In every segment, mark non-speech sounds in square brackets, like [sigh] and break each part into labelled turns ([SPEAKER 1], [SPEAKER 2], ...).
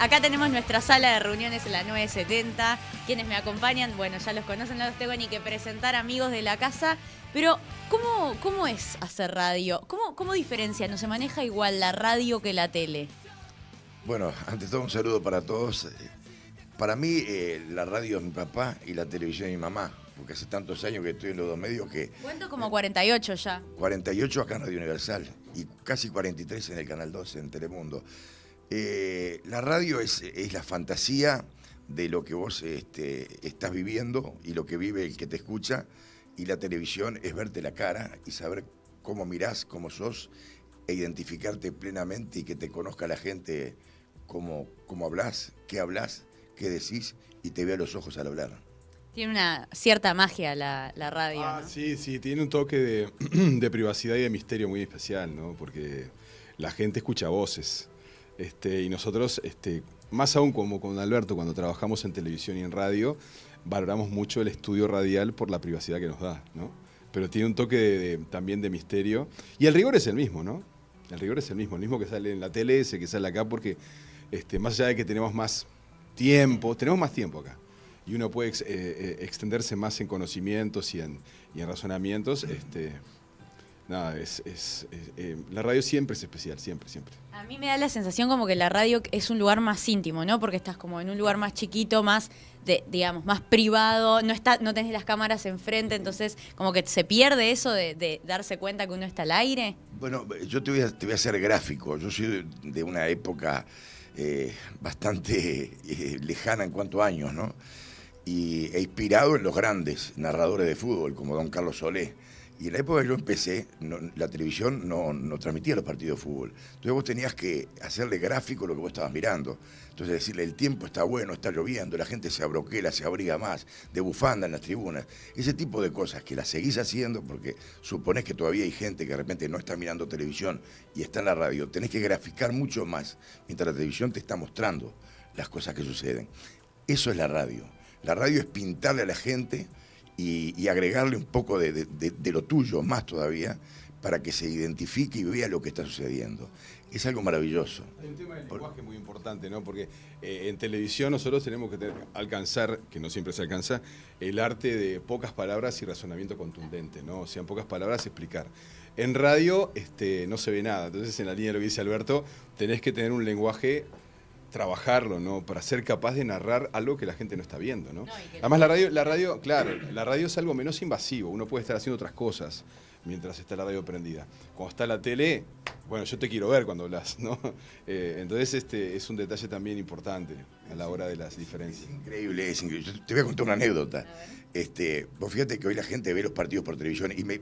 [SPEAKER 1] Acá tenemos nuestra sala de reuniones en la 970. Quienes me acompañan, bueno, ya los conocen, no los tengo ni que presentar amigos de la casa. Pero, ¿cómo, cómo es hacer radio? ¿Cómo, ¿Cómo diferencia? ¿No se maneja igual la radio que la tele?
[SPEAKER 2] Bueno, ante todo un saludo para todos. Para mí eh, la radio es mi papá y la televisión es mi mamá, porque hace tantos años que estoy en los dos medios que...
[SPEAKER 1] ¿Cuánto como 48 ya?
[SPEAKER 2] 48 acá en Radio Universal y casi 43 en el Canal 12, en Telemundo. Eh, la radio es, la fantasía de lo que vos este, estás viviendo y lo que vive el que te escucha. Y la televisión es verte la cara y saber cómo mirás, cómo sos, e identificarte plenamente y que te conozca la gente cómo, como hablas, qué hablas, qué decís y te vea los ojos al hablar.
[SPEAKER 1] Tiene una cierta magia la, radio.
[SPEAKER 3] Ah, Sí, sí, tiene un toque de, [clears throat] de privacidad y de misterio muy especial, ¿no? Porque la gente escucha voces este, y nosotros, este, más aún como con Alberto, cuando trabajamos en televisión y en radio, valoramos mucho el estudio radial por la privacidad que nos da, ¿no? Pero tiene un toque también de misterio. Y el rigor es el mismo, ¿no? El rigor es el mismo, el mismo que sale en la tele, ese que sale acá, porque este, más allá de que tenemos más tiempo, tenemos más tiempo acá. Y uno puede eh, eh, extenderse más en conocimientos y en, y en razonamientos. Este, nada, es, eh, la radio siempre es especial, siempre, siempre.
[SPEAKER 1] A mí me da la sensación como que la radio es un lugar más íntimo, ¿no? Porque estás como en un lugar más chiquito, más, digamos, más privado, no, no tenés las cámaras enfrente, entonces como que se pierde eso de, darse cuenta que uno está al aire.
[SPEAKER 2] Bueno, yo te voy a, te voy a hacer gráfico, yo soy de una época eh, bastante eh, lejana en cuanto a años, ¿no? Y, he inspirado en los grandes narradores de fútbol, como don Carlos Solé y en la época que yo empecé, la televisión no, transmitía los partidos de fútbol. Entonces vos tenías que hacerle gráfico lo que vos estabas mirando. Entonces decirle, el tiempo está bueno, está lloviendo, la gente se abroquela, se abriga más, de bufanda en las tribunas. Ese tipo de cosas que las seguís haciendo porque suponés que todavía hay gente que de repente no está mirando televisión y está en la radio. Tenés que graficar mucho más, mientras la televisión te está mostrando las cosas que suceden. Eso es la radio. La radio es pintarle a la gente y, agregarle un poco de, lo tuyo, más todavía, para que se identifique y
[SPEAKER 3] vea lo que está sucediendo es algo maravilloso. Hay un tema del lenguaje muy importante, ¿no? Porque eh, en televisión nosotros tenemos que alcanzar, que no siempre se alcanza, el arte de pocas palabras y razonamiento contundente, ¿no? O sea, pocas palabras explicar. En radio este, no se ve nada, entonces en la línea de lo que dice Alberto, tenés que tener un lenguaje trabajarlo, ¿no? Para ser capaz de narrar algo que la gente no está viendo, ¿no? Además la radio, la radio, claro, la radio es algo menos invasivo, uno puede estar haciendo otras cosas mientras está la radio prendida. Cuando está la tele, bueno, yo te quiero ver cuando hablas, ¿no? [laughs] Eh, entonces este es un detalle también importante a la hora de las diferencias. Es increíble,
[SPEAKER 2] es increíble. te voy a contar una anécdota. Este, fíjate que hoy la gente ve los partidos por televisión y me,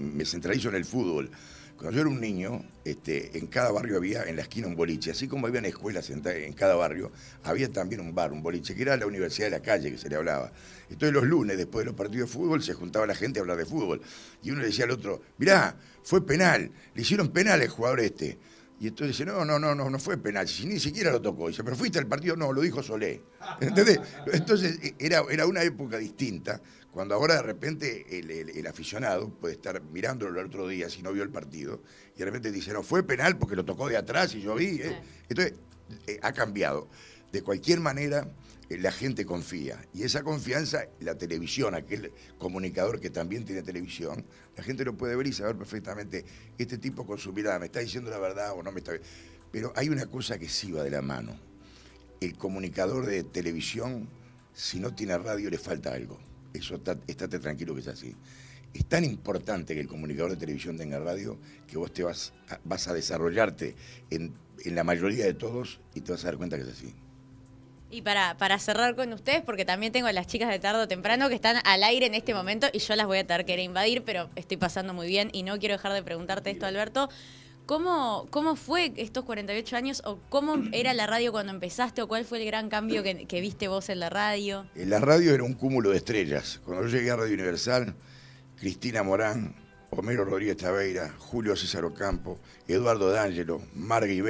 [SPEAKER 2] me centralizo en el fútbol. Cuando yo era un niño, este, en cada barrio había en la esquina un boliche. Así como había escuelas en cada barrio, había también un bar, un boliche, que era la Universidad de la Calle que se le hablaba. Entonces los lunes, después de los partidos de fútbol, se juntaba la gente a hablar de fútbol. Y uno le decía al otro, mirá, fue penal, le hicieron penal al jugador este. Y entonces dice, no, no, no, no, no fue penal, si ni siquiera lo tocó. Dice, pero fuiste al partido, no, lo dijo Solé. [laughs] ¿Entendés? Entonces e, era, era una época distinta, cuando ahora de repente el, aficionado puede estar mirándolo el otro día si no vio el partido y de repente dice, no, fue penal porque lo tocó de atrás y yo vi. ¿eh?". Entonces, eh, ha cambiado. De cualquier manera, eh, la gente confía. Y esa confianza, la televisión, aquel comunicador que también tiene televisión, la gente lo puede ver y saber perfectamente, este tipo con su mirada, ¿me está diciendo la verdad o no me está Pero hay una cosa que sí va de la mano. El comunicador de televisión, si no tiene radio, le falta algo. Eso estate tranquilo que es así. Es tan importante que el comunicador de televisión tenga radio que vos te vas a, vas a desarrollarte en, la mayoría de todos y te vas a dar cuenta que es así.
[SPEAKER 1] Y para, para cerrar con ustedes, porque también tengo a las chicas de tarde o temprano que están al aire en este momento y yo las voy a tener que invadir, pero estoy pasando muy bien y no quiero dejar de preguntarte esto, Alberto. ¿Cómo, fue estos 48 años o cómo era la radio cuando empezaste o cuál fue el gran cambio que, viste vos en la radio?
[SPEAKER 2] En eh, la radio era un cúmulo de estrellas. Cuando yo llegué a Radio Universal, Cristina Morán, Homero Rodríguez Taveira, Julio César Ocampo, Eduardo D'Angelo, Margui,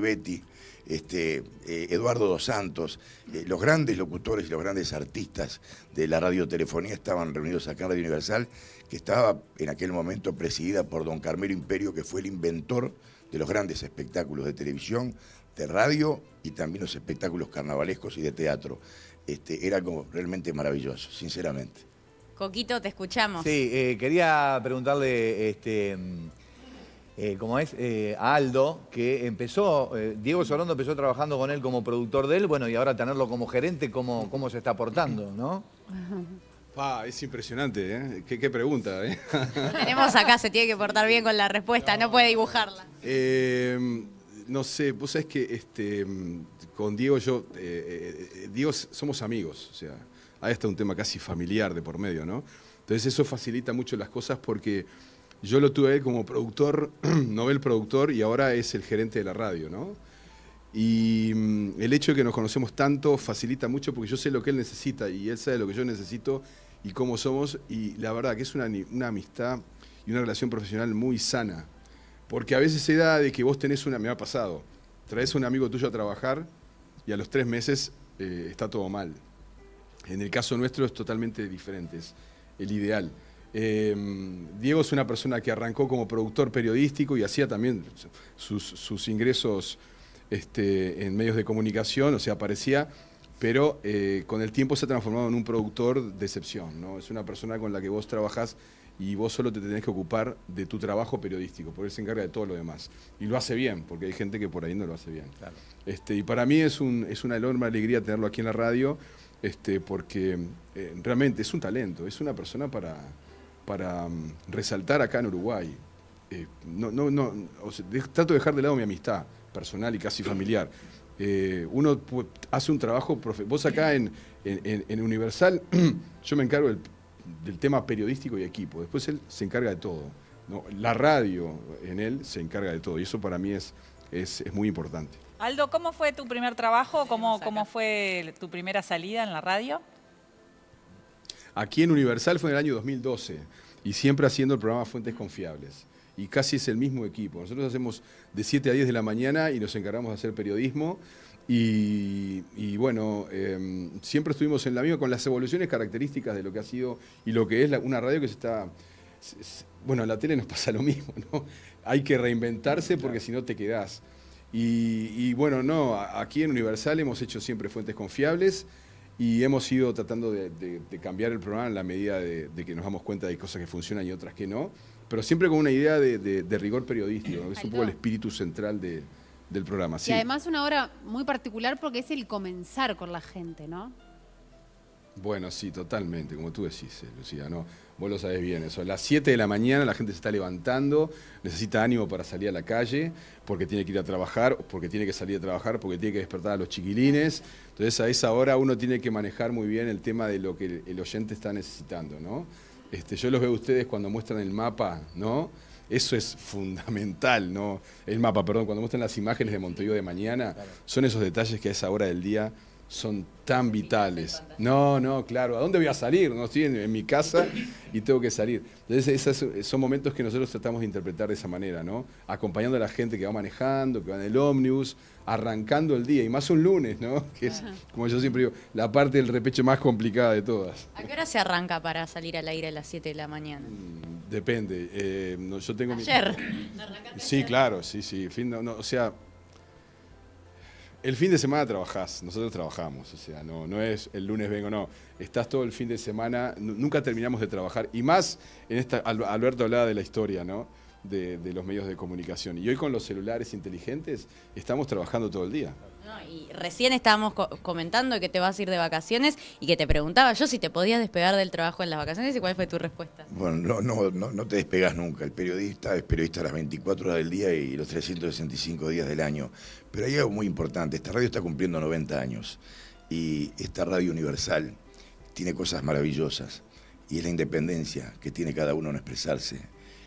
[SPEAKER 2] Betty, este, eh, Eduardo Dos Santos, eh, los grandes locutores y los grandes artistas de la radiotelefonía estaban reunidos acá en Radio Universal que estaba en aquel momento presidida por don Carmelo Imperio, que fue el inventor de los grandes espectáculos de televisión, de radio y también los espectáculos carnavalescos y de teatro. Este, era como realmente maravilloso, sinceramente. Coquito, te escuchamos. Sí,
[SPEAKER 4] eh, quería preguntarle, este, mm, eh, es, eh, a Aldo, que empezó, Diego Sorondo empezó trabajando con él como productor de él, bueno, y ahora tenerlo como gerente, cómo, cómo se está portando, ¿no? [laughs]
[SPEAKER 3] es impresionante, ¿eh? Qué, pregunta, ¿eh? [laughs]
[SPEAKER 1] Tenemos acá, se tiene que portar bien con la respuesta, no, puede dibujarla.
[SPEAKER 3] Em, no sé, vos sabés que este, con Diego yo, eh, eh, eh, Diego somos amigos, o sea, ahí está un tema casi familiar de por medio, ¿no? Entonces eso facilita mucho las cosas porque yo lo tuve él como productor, [clears throat] novel productor, y ahora es el gerente de la radio, ¿no? Y mm, el hecho de que nos conocemos tanto facilita mucho porque yo sé lo que él necesita y él sabe lo que yo necesito y cómo somos. Y la verdad que es una, amistad y una relación profesional muy sana. Porque a veces se da de que vos tenés una, me ha pasado, traes a un amigo tuyo a trabajar y a los tres meses eh, está todo mal. En el caso nuestro es totalmente diferente, es el ideal. Eh, Diego es una persona que arrancó como productor periodístico y hacía también sus, sus ingresos este, en medios de comunicación, o sea, aparecía, pero eh, con el tiempo se ha transformado en un productor de excepción, ¿no? Es una persona con la que vos trabajás y vos solo te tenés que ocupar de tu trabajo periodístico, porque él se encarga de todo lo demás. Y lo hace bien, porque hay gente que por ahí no lo hace bien. Este, y para mí es, una enorme alegría tenerlo aquí en la radio, este, porque eh, realmente es un talento, es una persona para, mm, resaltar acá en Uruguay. Eh, no, no, no, trato de dejar de lado mi amistad, personal y casi familiar. Eh, uno hace un trabajo, vos acá en, Universal, [clears throat] yo me encargo del, tema periodístico y equipo, después él se encarga de todo. ¿no? La radio en él se encarga de todo y eso para mí es, es, muy importante.
[SPEAKER 5] Aldo, ¿cómo fue tu primer trabajo? ¿Cómo, ¿Cómo fue tu primera salida en la radio?
[SPEAKER 3] Aquí en Universal fue en el año 2012 y siempre haciendo el programa Fuentes Confiables y casi es el mismo equipo. Nosotros hacemos de 7 a 10 de la mañana y nos encargamos de hacer periodismo. Y, bueno, em, siempre estuvimos en la misma con las evoluciones características de lo que ha sido y lo que es una radio que se está... Bueno, en la tele nos pasa lo mismo, ¿no? Hay que reinventarse porque si no te quedás. Y, bueno, no, aquí en Universal hemos hecho siempre fuentes confiables y hemos ido tratando de, cambiar el programa en la medida de, de, que nos damos cuenta de cosas que funcionan y otras que no pero siempre con una idea de, rigor periodístico, es un poco el espíritu central del programa. Sí. Y
[SPEAKER 6] además una hora muy particular porque es el comenzar con la gente, ¿no?
[SPEAKER 3] Bueno, sí, totalmente, como tú decís, eh, Lucía, ¿no? Vos lo sabés bien eso. A las 7 de la mañana la gente se está levantando, necesita ánimo para salir a la calle, porque tiene que ir a trabajar, porque tiene que salir a trabajar, porque tiene que despertar a los chiquilines. Entonces a esa hora uno tiene que manejar muy bien el tema de lo que el oyente está necesitando, ¿no? Este, yo los veo a ustedes cuando muestran el mapa, ¿no? Eso es fundamental, ¿no? El mapa, perdón, cuando muestran las imágenes de Montevideo de mañana, son esos detalles que a esa hora del día son tan vitales. No, no, claro. ¿A dónde voy a salir? No estoy en, mi casa y tengo que salir. Entonces, esos son momentos que nosotros tratamos de interpretar de esa manera, ¿no? Acompañando a la gente que va manejando, que va en el ómnibus, arrancando el día, y más un lunes, ¿no? Que es, como yo siempre digo, la parte del repecho más complicada de todas.
[SPEAKER 1] ¿A qué hora se arranca para salir al aire a las 7 de la mañana? Mm,
[SPEAKER 3] depende. Eh, yo tengo ayer.
[SPEAKER 4] Sí, claro,
[SPEAKER 3] sí, sí. o sea, el fin de semana trabajás, nosotros trabajamos, o sea, no, no es el lunes vengo, no. Estás todo el fin de semana, nunca terminamos de trabajar. Y más en esta, Alberto hablaba de la historia, ¿no? de, los medios de comunicación. Y hoy con los celulares inteligentes estamos trabajando todo el día.
[SPEAKER 1] y recién estábamos comentando que te vas a ir de vacaciones y que te preguntaba yo si te podías despegar del trabajo en las vacaciones y cuál fue tu respuesta.
[SPEAKER 2] Bueno, no, no, no, no te despegas nunca. El periodista es periodista las 24 horas del día y los 365 días del año. Pero hay algo muy importante. Esta radio está cumpliendo 90 años y esta radio universal tiene cosas maravillosas y es la independencia que tiene cada uno en expresarse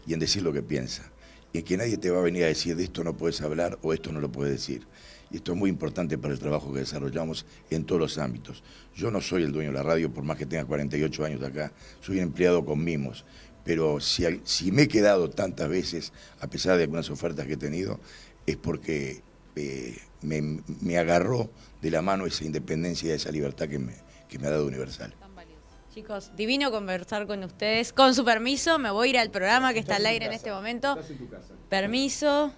[SPEAKER 2] y en decir lo que piensa. Y que nadie te va a venir a decir de esto no puedes hablar o esto no lo puedes decir. Y esto es muy importante para el trabajo que desarrollamos en todos los ámbitos. Yo no soy el dueño de la radio, por más que tenga 48 años acá, soy un empleado con mimos. Pero si, me he quedado tantas veces, a pesar de algunas ofertas que he tenido, es porque eh, me, agarró de la mano esa independencia y esa libertad que me ha dado Universal.
[SPEAKER 1] Chicos, divino conversar con ustedes. Con su permiso, me voy a ir al programa que está al aire en, este momento. Permiso.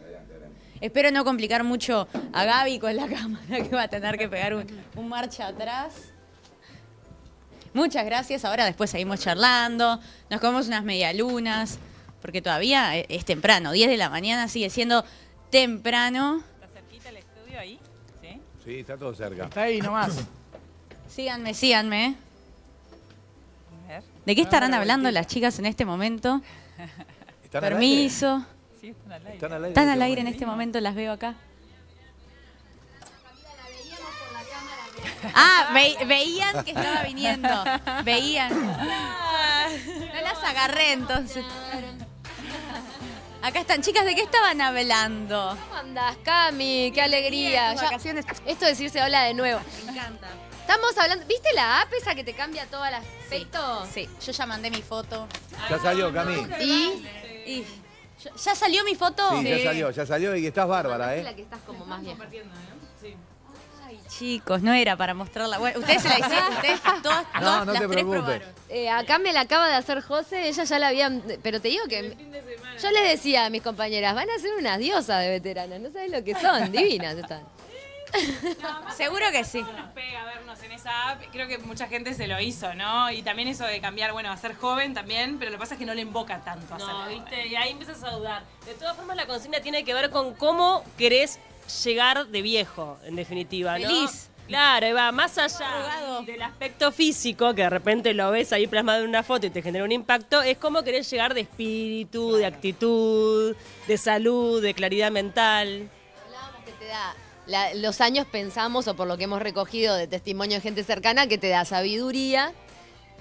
[SPEAKER 1] Espero no complicar mucho a Gaby con la [laughs] cámara que va a tener que pegar un, un marcha atrás. Muchas gracias. Ahora después seguimos charlando. Nos comemos unas medialunas. Porque todavía e, es temprano. 10 de la mañana sigue siendo temprano. ¿Está cerquita
[SPEAKER 4] el estudio ahí? Sí, sí está todo cerca. Está ahí nomás.
[SPEAKER 1] síganme, síganme. ¿De qué ah, estarán hablando las chicas en este momento?
[SPEAKER 4] [laughs] Permiso. están al aire. Están al
[SPEAKER 1] aire, en este momento, las veo acá. Ah, ah veían que estaba viniendo. Veían.
[SPEAKER 6] No las agarré entonces. Acá están. Chicas, ¿de qué estaban hablando? ¿Cómo andás, Cami? ¡Qué alegría! esto decirse hola de nuevo. Me encanta. Estamos hablando. ¿Viste la app esa que te cambia todo el aspecto?
[SPEAKER 1] Sí, yo ya mandé mi foto.
[SPEAKER 4] Ya salió, Cami.
[SPEAKER 1] Y. ¿Ya salió mi
[SPEAKER 6] foto? Sí, ya salió,
[SPEAKER 4] ya salió y estás bárbara, ¿eh? la
[SPEAKER 6] que estás como más bien.
[SPEAKER 1] Ay, chicos, no era para mostrarla. Bueno, ustedes se la hicieron,
[SPEAKER 6] ustedes [laughs] todas, No, no las te tres preocupes. probaron. Eh, eh, acá me la acaba de hacer José, ella ya la había, Pero te digo que. Yo les decía a mis compañeras, van a ser unas diosas de veteranas, no sabes lo que son, [laughs] divinas están. Seguro que sí.
[SPEAKER 5] Nos pega vernos en esa app. Creo que mucha gente se lo hizo, ¿no? Y también eso de cambiar, bueno, a ser joven también, pero lo que pasa es que no le invoca tanto viste, eh. y ahí empiezas a dudar. De todas formas, la consigna tiene que ver con
[SPEAKER 7] cómo querés llegar de viejo, en definitiva, ¿no? Claro, y va más allá del aspecto físico, que de repente lo ves ahí plasmado en una foto y te genera un impacto, es cómo querés llegar de espíritu, de actitud, de salud, de claridad mental. que
[SPEAKER 6] te da los años pensamos, o por lo que hemos recogido de testimonio de gente cercana, que te da sabiduría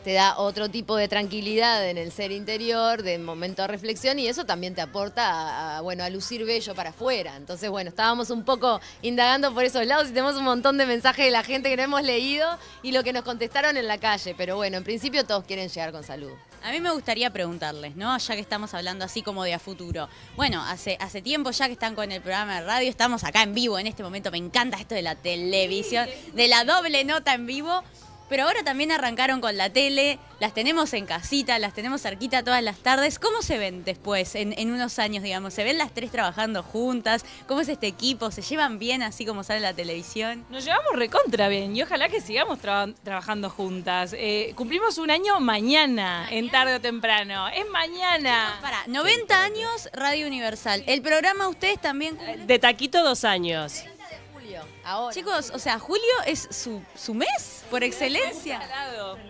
[SPEAKER 6] te da otro tipo de tranquilidad en el ser interior, de momento de reflexión, y eso también te aporta a, bueno, a lucir bello para afuera. Entonces, bueno, estábamos un poco indagando por esos lados y tenemos un montón de mensajes de la gente que no hemos leído y lo que nos contestaron en la calle. Pero bueno, en principio todos quieren llegar con salud.
[SPEAKER 1] A mí me gustaría preguntarles, ¿no? Ya que estamos hablando así como de a futuro. Bueno, hace, hace tiempo ya que están con el programa de radio, estamos acá en vivo en este momento. Me encanta esto de la televisión, de la doble nota en vivo. Pero ahora también arrancaron con la tele, las tenemos en casita, las tenemos cerquita todas las tardes. ¿Cómo se ven después, en, unos años, digamos? ¿Se ven
[SPEAKER 5] las tres trabajando juntas? ¿Cómo es este equipo? ¿Se llevan bien así como sale la televisión? Nos llevamos recontra bien y ojalá que sigamos trabajando juntas. Eh, cumplimos un año mañana, en tarde o temprano. Es mañana. Para, 90 años Radio Universal. El programa ustedes también... De taquito dos años. Chicos, o sea, julio es su, mes por excelencia.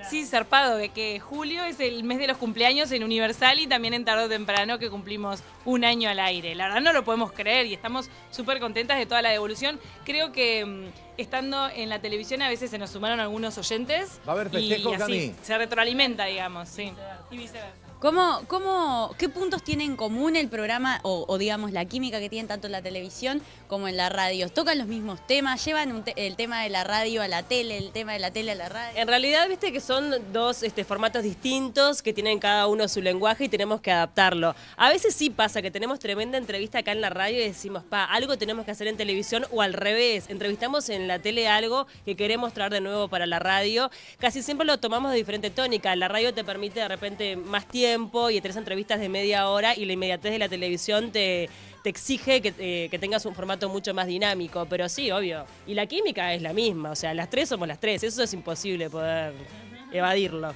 [SPEAKER 5] Sí, zarpado, de que julio es el mes de los cumpleaños en Universal y también en tarde o temprano que cumplimos un año al aire. La verdad no lo podemos creer y estamos súper contentas de toda la devolución. Creo que mm, estando en la televisión a veces se nos sumaron algunos oyentes. Va a haber festejos y así se retroalimenta, digamos, sí. Y viceversa.
[SPEAKER 1] ¿Cómo, cómo, ¿Qué puntos tiene en común el programa o, digamos la química que tienen tanto en la televisión como en la radio? ¿Tocan los mismos temas? ¿Llevan el tema de la radio a la tele, el tema de la tele a la radio?
[SPEAKER 7] En realidad, viste que son dos este, formatos distintos que tienen cada uno su lenguaje y tenemos que adaptarlo. A veces sí pasa que tenemos tremenda entrevista acá en la radio y decimos, pa, algo tenemos que hacer en televisión o al revés. Entrevistamos en la tele algo que queremos traer de nuevo para la radio. Casi siempre lo tomamos de diferente tónica. La radio te permite de repente más tiempo y tres entrevistas de media hora y la inmediatez de la televisión te, exige que, eh, que, tengas un formato mucho más dinámico, pero sí, obvio. Y la química es la misma, o sea, las tres somos las tres, eso es imposible poder evadirlo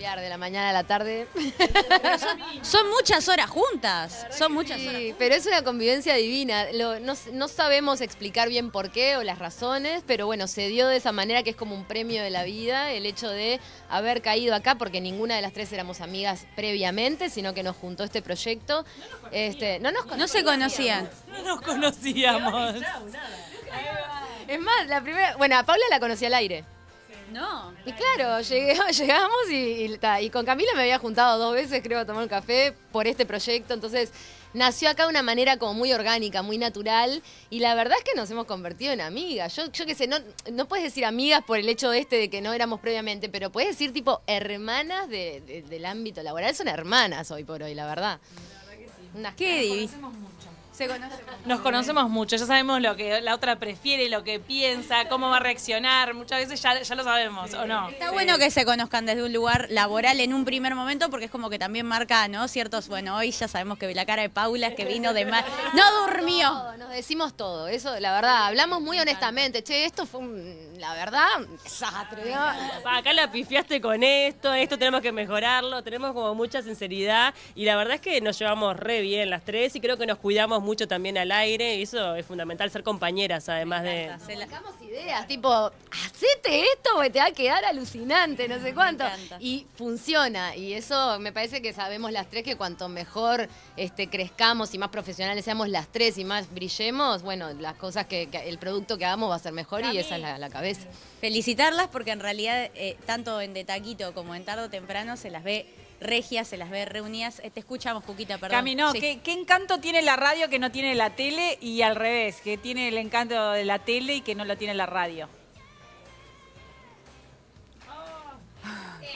[SPEAKER 6] de la mañana a la tarde. [laughs] Son muchas horas juntas. Son muchas horas. Sí, pero es una convivencia divina. no, sabemos explicar bien por qué o las razones, pero bueno, se dio de esa manera que es como un premio de la vida el hecho de haber caído acá, porque ninguna de las tres éramos amigas previamente, sino que nos juntó este proyecto. No nos, este, no, nos no se conocían.
[SPEAKER 5] No nos conocíamos.
[SPEAKER 6] Es más, la primera. Bueno, a Paula la conocí al aire. No. Y claro, [laughs] llegamos y, con Camila me había juntado dos veces, creo, a tomar un café por este proyecto. Entonces, nació acá de una manera como muy orgánica, muy natural. Y la verdad es que nos hemos convertido en amigas. Yo, yo qué sé, no, no puedes decir amigas por el hecho este de que no éramos previamente, pero puedes decir tipo hermanas del ámbito laboral. Son hermanas hoy por hoy, la verdad. La verdad que sí. Nos conocemos mucho,
[SPEAKER 5] ya sabemos lo que la otra prefiere, lo que piensa, cómo va a reaccionar. Muchas veces ya, ya lo sabemos, ¿o no? Está bueno que
[SPEAKER 1] se conozcan desde un lugar laboral en un primer momento, porque es como que también marca, ¿no? Ciertos, bueno, hoy ya sabemos que la cara de Paula es que vino
[SPEAKER 6] de mal. No durmió. Nos decimos todo, eso, la verdad. Hablamos muy honestamente. Che, esto fue un la verdad, exacto.
[SPEAKER 7] acá la pifiaste con esto, esto tenemos que mejorarlo, tenemos como mucha sinceridad y la verdad es que nos llevamos re bien las tres y creo que nos cuidamos mucho también al aire y eso es fundamental, ser compañeras además de...
[SPEAKER 6] Se sacamos ideas, tipo, hacete esto porque te va a quedar alucinante, no sé cuánto. Y funciona y eso me parece que sabemos las tres que cuanto mejor este, crezcamos y más profesionales seamos las tres y más brillemos, bueno, las cosas que, el producto que hagamos va a ser mejor y esa es la cabeza.
[SPEAKER 1] Felicitarlas porque en realidad, eh, tanto en De Taquito como en tarde o Temprano, se las ve regias, se las ve reunidas. Eh, te escuchamos, Cuquita, perdón. Camino, ¿qué,
[SPEAKER 5] encanto tiene la radio que no tiene la tele y al revés, que tiene el encanto de la tele y que no lo tiene la radio?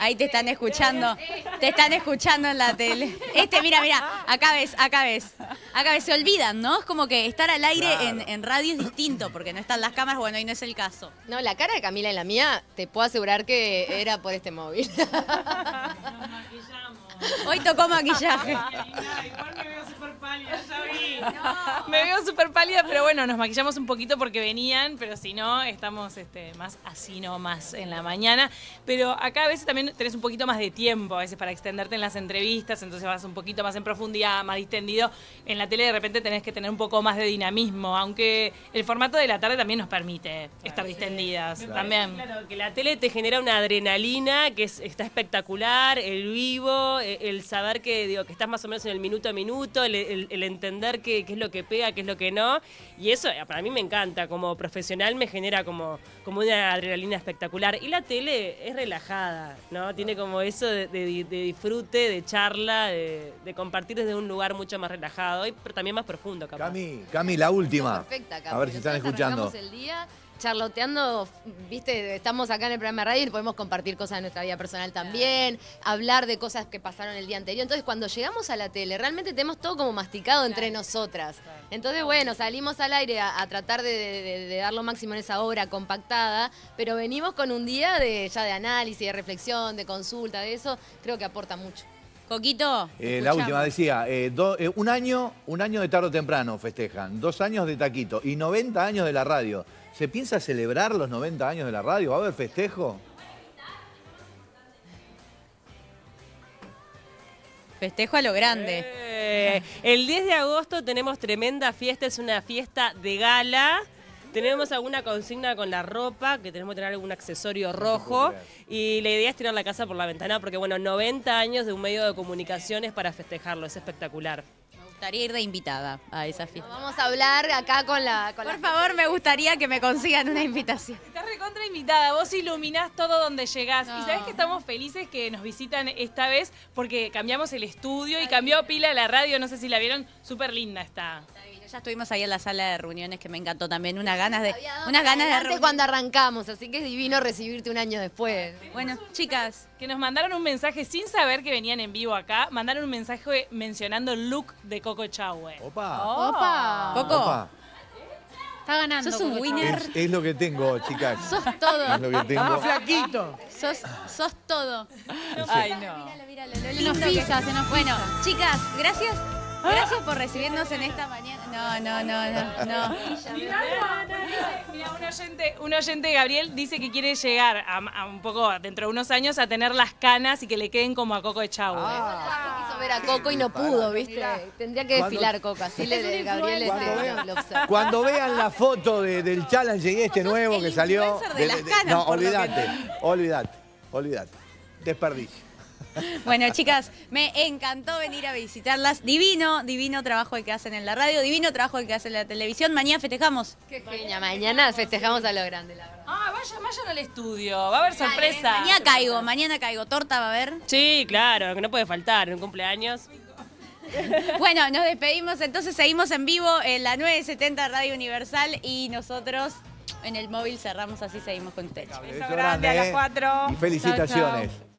[SPEAKER 5] Ahí te están
[SPEAKER 1] escuchando, te están escuchando en la tele. Este, mira, mira, acá ves, acá ves. Acá ves, se olvidan, ¿no? Es como que estar al aire en, radio es distinto, porque no están las cámaras, bueno, ahí no es el
[SPEAKER 6] caso. No, la cara de Camila en la mía, te puedo asegurar que era por este móvil.
[SPEAKER 5] Hoy tocó maquillaje. Me veo súper pálida, pero bueno, nos maquillamos un poquito porque venían, pero si no, estamos este, más así no más en la mañana. Pero acá a veces también tenés un poquito más de tiempo, a veces para extenderte en las entrevistas, entonces vas un poquito más en profundidad, más distendido. En la tele de repente tenés que tener un poco más de dinamismo, aunque el formato de la tarde también nos permite estar distendidas. También. Claro, que la tele te genera una adrenalina que está espectacular,
[SPEAKER 7] el vivo, e, el, saber que, digo, que estás más o menos en el minuto a minuto, el, el, entender qué, es lo que pega, qué es lo que no. Y eso eh, para mí me encanta, como profesional me genera como, como una adrenalina espectacular. Y la tele es relajada, ¿no? Tiene como eso de, disfrute, de charla, de, compartir desde un lugar mucho más relajado y pero también más profundo, capaz. Cami,
[SPEAKER 4] Cami, la última.
[SPEAKER 6] Perfecta, Cami. A ver si están escuchando charloteando, viste, estamos acá en el programa de radio y podemos compartir cosas de nuestra vida personal también, hablar de cosas que pasaron el día anterior. Entonces, cuando llegamos a la tele, realmente tenemos todo como masticado entre nosotras. Entonces, bueno, salimos al aire a, tratar de, dar lo máximo en esa obra compactada, pero venimos con un día de, ya de análisis, de reflexión, de consulta, de eso, creo que aporta mucho. Coquito. Eh, la última
[SPEAKER 4] decía, eh, eh, un año, un año de tarde o temprano festejan, dos años de taquito y 90 años de la radio. ¿Se piensa celebrar los 90 años de la radio? ¿Va a haber festejo?
[SPEAKER 1] Festejo a lo grande.
[SPEAKER 7] el 10 de agosto tenemos tremenda fiesta, es una fiesta de gala. Tenemos alguna consigna con la ropa, que tenemos que tener algún accesorio rojo. Y la idea es tirar la casa por la ventana, porque bueno, 90 años de un medio de comunicaciones para festejarlo, es espectacular. Me gustaría ir de invitada a esa fiesta.
[SPEAKER 5] vamos a hablar acá con la... por favor, me gustaría que me consigan una invitación. Estás recontra invitada, vos iluminás todo donde llegás. Y sabés que estamos felices que nos visitan esta vez porque cambiamos el estudio y cambió pila la radio, no sé si la vieron, súper linda está.
[SPEAKER 1] Ya estuvimos ahí en la sala de reuniones que me encantó también, unas ganas de unas ganas de cuando
[SPEAKER 6] arrancamos, así que es divino recibirte un año después. Ah, bueno,
[SPEAKER 5] chicas, que nos mandaron un mensaje sin saber que venían en vivo acá, mandaron un mensaje mencionando el look de Coco Chahue.
[SPEAKER 4] Opa.
[SPEAKER 1] Opa. Coco. Está ganando. Sos un winner.
[SPEAKER 4] Es, lo que tengo, chicas. Sos
[SPEAKER 1] todo. Es lo que tengo.
[SPEAKER 4] flaquito.
[SPEAKER 1] Sos, todo. Ay,
[SPEAKER 5] no.
[SPEAKER 6] Míralo, míralo.
[SPEAKER 1] se nos Bueno, chicas, gracias. Gracias por recibirnos en ah. esta mañana. No, no, no, no. Mira,
[SPEAKER 5] un oyente, de Gabriel, dice que quiere llegar un poco dentro de unos años a tener las canas y que le queden como a Coco de Chau. ¿eh? Ah.
[SPEAKER 6] quiso ver a Coco y no pudo, ¿viste? Tendría que desfilar Coco, así le de Gabriel cuando, vean, cuando
[SPEAKER 4] vean la foto del challenge este nuevo que salió. no, olvídate, olvídate, olvídate. Desperdicio.
[SPEAKER 1] [laughs] bueno, chicas, me encantó venir a visitarlas. Divino, divino trabajo el que hacen en la radio, divino trabajo el que hacen en la televisión. Mañana festejamos. Qué pequeña, mañana festejamos a lo grande, la
[SPEAKER 7] verdad. Ah, vayan, vayan al estudio, va a haber sorpresa. mañana caigo,
[SPEAKER 1] mañana caigo. ¿Torta va a haber? Sí,
[SPEAKER 7] claro, que no puede faltar, un cumpleaños. [laughs]
[SPEAKER 1] Bueno, nos despedimos, entonces seguimos en vivo en la 970 Radio Universal y nosotros en el móvil cerramos así, seguimos con ustedes. Beso
[SPEAKER 4] grande, a las 4. Y felicitaciones.